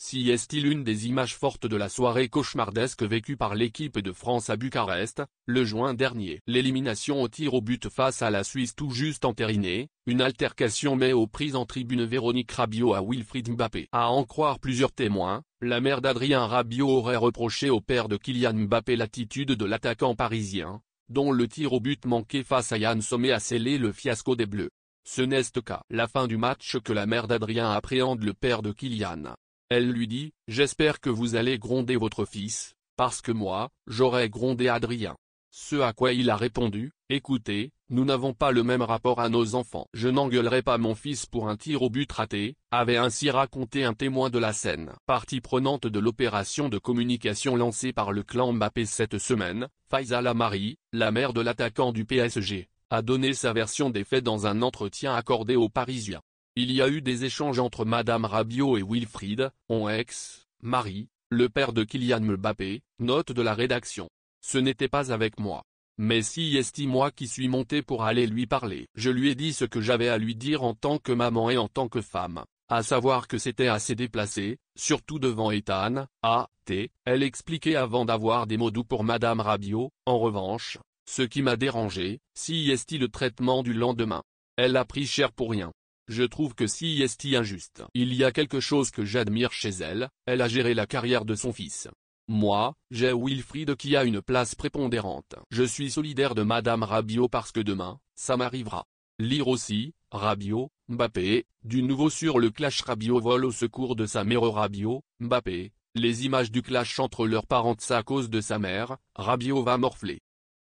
Si est-il une des images fortes de la soirée cauchemardesque vécue par l'équipe de France à Bucarest, le juin dernier. L'élimination au tir au but face à la Suisse tout juste entérinée, une altercation met aux prises en tribune Véronique Rabiot à Wilfried Mbappé. À en croire plusieurs témoins, la mère d'Adrien Rabiot aurait reproché au père de Kylian Mbappé l'attitude de l'attaquant parisien, dont le tir au but manqué face à Yann Sommet a scellé le fiasco des Bleus. Ce n'est qu'à la fin du match que la mère d'Adrien appréhende le père de Kylian. Elle lui dit, J'espère que vous allez gronder votre fils, parce que moi, j'aurais grondé Adrien. Ce à quoi il a répondu, Écoutez, nous n'avons pas le même rapport à nos enfants. Je n'engueulerai pas mon fils pour un tir au but raté, avait ainsi raconté un témoin de la scène. Partie prenante de l'opération de communication lancée par le clan Mbappé cette semaine, Faisal Lamari, la mère de l'attaquant du PSG, a donné sa version des faits dans un entretien accordé aux Parisiens. Il y a eu des échanges entre Madame Rabiot et Wilfried, on ex-mari, le père de Kylian Mbappé, note de la rédaction. Ce n'était pas avec moi. Mais si est moi qui suis monté pour aller lui parler. Je lui ai dit ce que j'avais à lui dire en tant que maman et en tant que femme, à savoir que c'était assez déplacé, surtout devant Ethan, A, T, elle expliquait avant d'avoir des mots doux pour Madame Rabiot, en revanche, ce qui m'a dérangé, si est le traitement du lendemain. Elle a pris cher pour rien. Je trouve que si est injuste. Il y a quelque chose que j'admire chez elle, elle a géré la carrière de son fils. Moi, j'ai Wilfried qui a une place prépondérante. Je suis solidaire de Madame Rabio parce que demain, ça m'arrivera. Lire aussi, Rabiot, Mbappé, du nouveau sur le clash Rabiot vole au secours de sa mère Rabiot, Mbappé, les images du clash entre leurs parents à cause de sa mère, Rabio va morfler.